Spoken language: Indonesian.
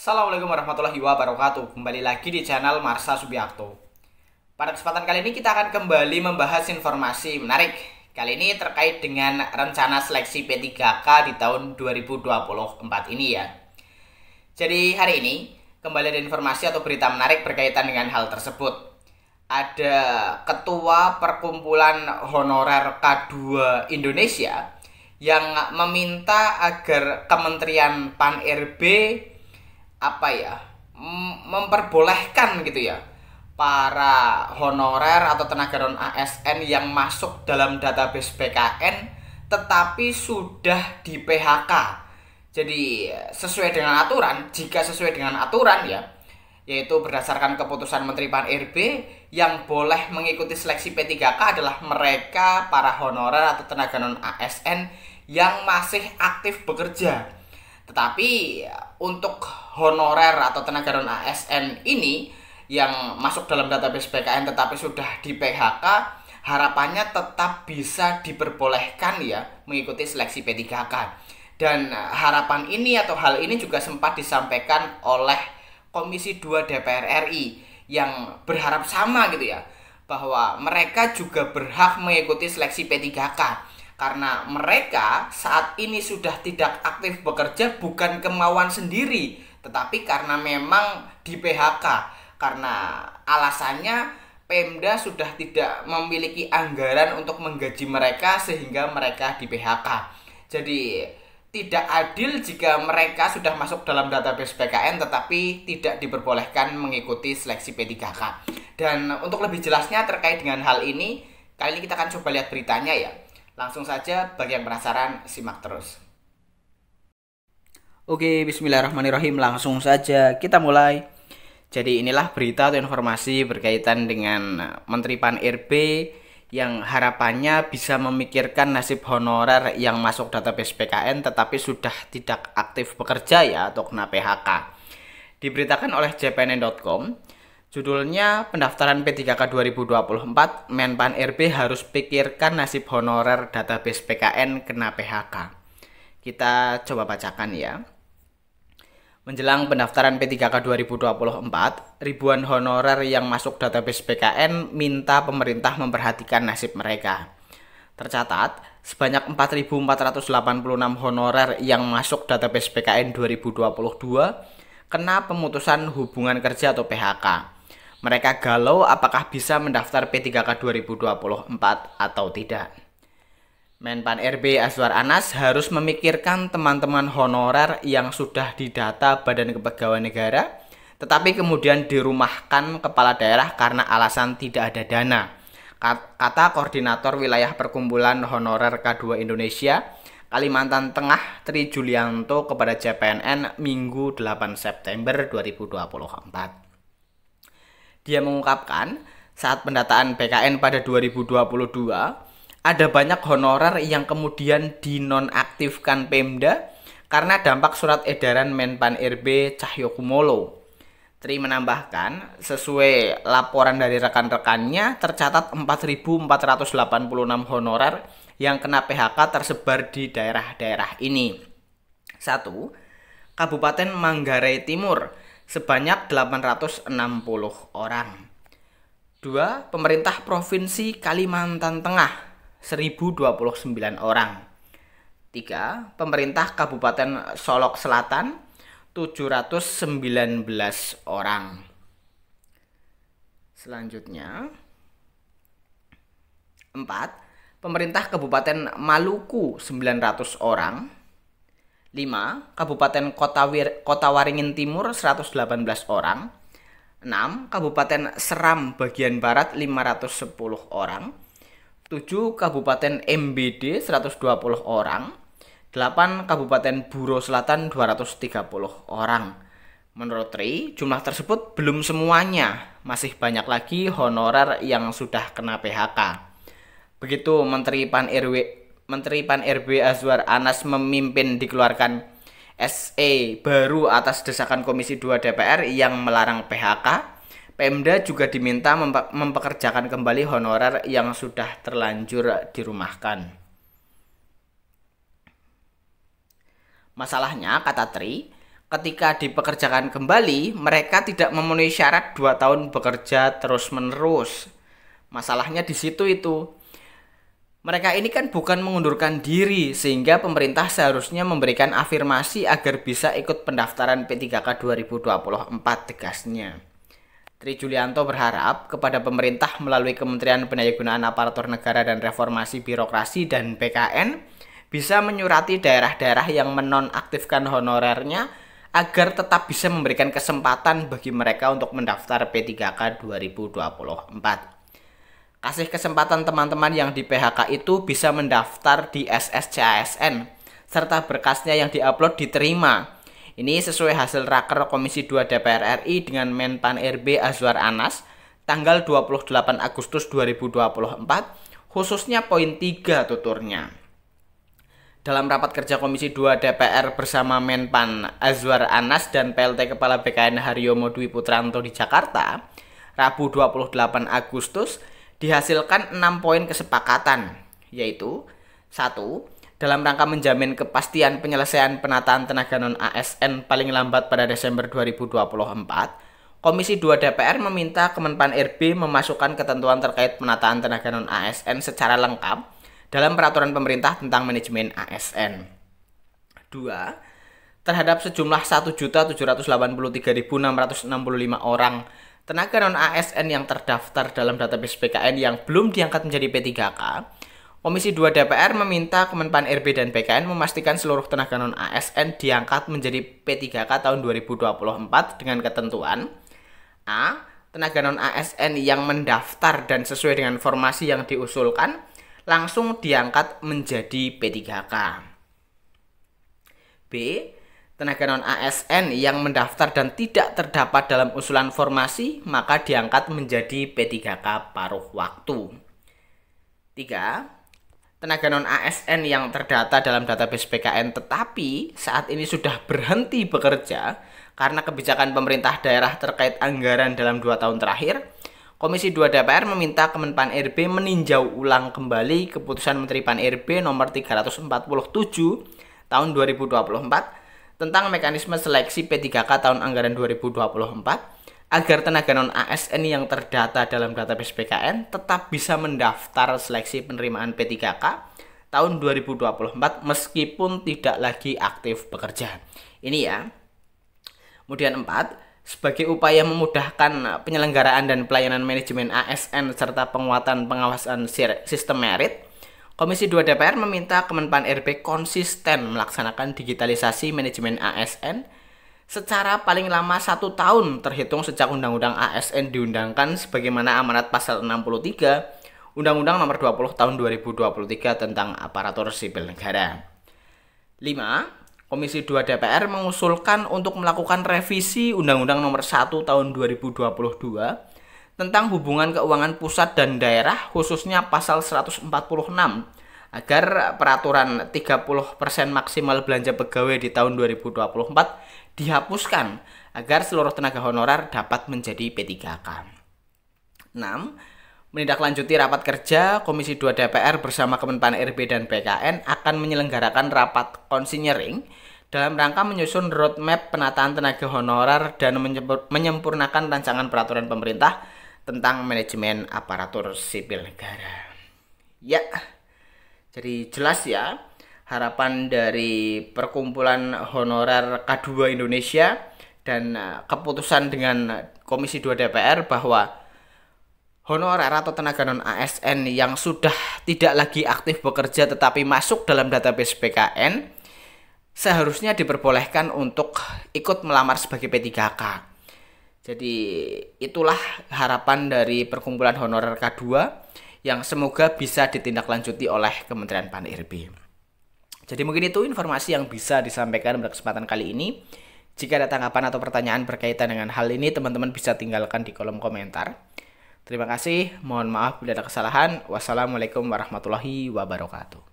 Assalamualaikum warahmatullahi wabarakatuh Kembali lagi di channel Marsa Subiakto Pada kesempatan kali ini kita akan kembali membahas informasi menarik Kali ini terkait dengan rencana seleksi P3K di tahun 2024 ini ya Jadi hari ini kembali ada informasi atau berita menarik berkaitan dengan hal tersebut ada ketua perkumpulan honorer K2 Indonesia yang meminta agar Kementerian Pan RB apa ya memperbolehkan gitu ya para honorer atau tenaga non ASN yang masuk dalam database BKN tetapi sudah di PHK. Jadi sesuai dengan aturan, jika sesuai dengan aturan ya, yaitu berdasarkan keputusan Menteri Pan RB yang boleh mengikuti seleksi P3K adalah mereka para honorer atau tenaga non ASN yang masih aktif bekerja tetapi untuk honorer atau tenaga non ASN ini yang masuk dalam database PKN tetapi sudah di PHK harapannya tetap bisa diperbolehkan ya mengikuti seleksi P3K. Dan eh, harapan ini atau hal ini juga sempat disampaikan oleh Komisi 2 DPR RI yang berharap sama gitu ya bahwa mereka juga berhak mengikuti seleksi P3K karena mereka saat ini sudah tidak aktif bekerja bukan kemauan sendiri, tetapi karena memang di PHK. Karena alasannya Pemda sudah tidak memiliki anggaran untuk menggaji mereka sehingga mereka di PHK. Jadi tidak adil jika mereka sudah masuk dalam database PKN tetapi tidak diperbolehkan mengikuti seleksi P3K. Dan untuk lebih jelasnya terkait dengan hal ini, kali ini kita akan coba lihat beritanya ya. Langsung saja bagi yang penasaran simak terus. Oke, bismillahirrahmanirrahim. Langsung saja kita mulai. Jadi inilah berita atau informasi berkaitan dengan eh, Menteri Pan RB yang harapannya bisa memikirkan nasib honorer yang masuk database PKN tetapi sudah tidak aktif bekerja ya atau kena PHK. Diberitakan oleh jpnn.com, Judulnya Pendaftaran P3K 2024, Menpan RB harus pikirkan nasib honorer database PKN kena PHK. Kita coba bacakan ya. Menjelang pendaftaran P3K 2024, ribuan honorer yang masuk database PKN minta pemerintah memperhatikan nasib mereka. Tercatat, sebanyak 4.486 honorer yang masuk database PKN 2022 kena pemutusan hubungan kerja atau PHK mereka galau apakah bisa mendaftar P3K 2024 atau tidak. Menpan RB Azwar Anas harus memikirkan teman-teman honorer yang sudah didata Badan Kepegawaian Negara tetapi kemudian dirumahkan kepala daerah karena alasan tidak ada dana. Kata Koordinator Wilayah Perkumpulan Honorer K2 Indonesia, Kalimantan Tengah Tri Julianto kepada JPNN Minggu 8 September 2024 dia mengungkapkan saat pendataan BKN pada 2022 ada banyak honorer yang kemudian dinonaktifkan Pemda karena dampak surat edaran Menpan RB Cahyokumolo. Tri menambahkan, sesuai laporan dari rekan-rekannya, tercatat 4.486 honorer yang kena PHK tersebar di daerah-daerah ini. 1. Kabupaten Manggarai Timur sebanyak 860 orang. 2. Pemerintah Provinsi Kalimantan Tengah 1029 orang. 3. Pemerintah Kabupaten Solok Selatan 719 orang. Selanjutnya 4. Pemerintah Kabupaten Maluku 900 orang. 5. Kabupaten Kota, Wir, Kota Waringin Timur 118 orang. 6. Kabupaten Seram bagian barat 510 orang. 7. Kabupaten MBD 120 orang. 8. Kabupaten Buro Selatan 230 orang. Menurut Tri, jumlah tersebut belum semuanya. Masih banyak lagi honorer yang sudah kena PHK. Begitu Menteri Pan RW Menteri Pan RB Azwar Anas memimpin dikeluarkan SE baru atas desakan Komisi 2 DPR yang melarang PHK. Pemda juga diminta mempekerjakan kembali honorer yang sudah terlanjur dirumahkan. Masalahnya, kata Tri, ketika dipekerjakan kembali, mereka tidak memenuhi syarat dua tahun bekerja terus-menerus. Masalahnya di situ itu. Mereka ini kan bukan mengundurkan diri, sehingga pemerintah seharusnya memberikan afirmasi agar bisa ikut pendaftaran P3K 2024 tegasnya. Tri Julianto berharap kepada pemerintah melalui Kementerian Pendayagunaan Aparatur Negara dan Reformasi Birokrasi dan PKN bisa menyurati daerah-daerah yang menonaktifkan honorernya agar tetap bisa memberikan kesempatan bagi mereka untuk mendaftar P3K 2024 kasih kesempatan teman-teman yang di PHK itu bisa mendaftar di SSCASN serta berkasnya yang diupload diterima. Ini sesuai hasil raker Komisi 2 DPR RI dengan Menpan RB Azwar Anas tanggal 28 Agustus 2024 khususnya poin 3 tuturnya. Dalam rapat kerja Komisi 2 DPR bersama Menpan Azwar Anas dan PLT Kepala BKN Haryo Modwi Putranto di Jakarta, Rabu 28 Agustus, dihasilkan enam poin kesepakatan, yaitu satu Dalam rangka menjamin kepastian penyelesaian penataan tenaga non-ASN paling lambat pada Desember 2024, Komisi 2 DPR meminta Kemenpan RB memasukkan ketentuan terkait penataan tenaga non-ASN secara lengkap dalam peraturan pemerintah tentang manajemen ASN. 2. Terhadap sejumlah 1.783.665 orang Tenaga non-ASN yang terdaftar dalam database PKN yang belum diangkat menjadi P3K, Komisi 2 DPR meminta Kemenpan RB dan PKN memastikan seluruh tenaga non-ASN diangkat menjadi P3K tahun 2024 dengan ketentuan A. Tenaga non-ASN yang mendaftar dan sesuai dengan formasi yang diusulkan langsung diangkat menjadi P3K. B tenaga non-ASN yang mendaftar dan tidak terdapat dalam usulan formasi, maka diangkat menjadi P3K paruh waktu. 3. Tenaga non-ASN yang terdata dalam database PKN tetapi saat ini sudah berhenti bekerja karena kebijakan pemerintah daerah terkait anggaran dalam 2 tahun terakhir, Komisi 2 DPR meminta Kemenpan RB meninjau ulang kembali keputusan Menteri Pan RB nomor 347 tahun 2024 tentang mekanisme seleksi P3K tahun anggaran 2024 agar tenaga non ASN yang terdata dalam database PKN tetap bisa mendaftar seleksi penerimaan P3K tahun 2024 meskipun tidak lagi aktif bekerja. Ini ya. Kemudian empat sebagai upaya memudahkan penyelenggaraan dan pelayanan manajemen ASN serta penguatan pengawasan sistem merit Komisi 2 DPR meminta Kemenpan RB konsisten melaksanakan digitalisasi manajemen ASN secara paling lama satu tahun terhitung sejak Undang-Undang ASN diundangkan sebagaimana amanat pasal 63 Undang-Undang nomor 20 tahun 2023 tentang aparatur sipil negara. 5. Komisi 2 DPR mengusulkan untuk melakukan revisi Undang-Undang nomor 1 tahun 2022 tentang hubungan keuangan pusat dan daerah khususnya pasal 146 agar peraturan 30% maksimal belanja pegawai di tahun 2024 dihapuskan agar seluruh tenaga honorer dapat menjadi P3K. 6. Menindaklanjuti rapat kerja Komisi 2 DPR bersama Kemenpan RB dan BKN akan menyelenggarakan rapat konsinyering dalam rangka menyusun roadmap penataan tenaga honorer dan menyempurnakan rancangan peraturan pemerintah tentang manajemen aparatur sipil negara. Ya, jadi jelas ya harapan dari perkumpulan honorer K2 Indonesia dan eh, keputusan dengan Komisi 2 DPR bahwa honorer atau tenaga non ASN yang sudah tidak lagi aktif bekerja tetapi masuk dalam database PKN seharusnya diperbolehkan untuk ikut melamar sebagai P3K. Jadi itulah harapan dari perkumpulan honorer K2 yang semoga bisa ditindaklanjuti oleh Kementerian Pan RB. Jadi mungkin itu informasi yang bisa disampaikan pada kesempatan kali ini. Jika ada tanggapan atau pertanyaan berkaitan dengan hal ini, teman-teman bisa tinggalkan di kolom komentar. Terima kasih, mohon maaf bila ada kesalahan. Wassalamualaikum warahmatullahi wabarakatuh.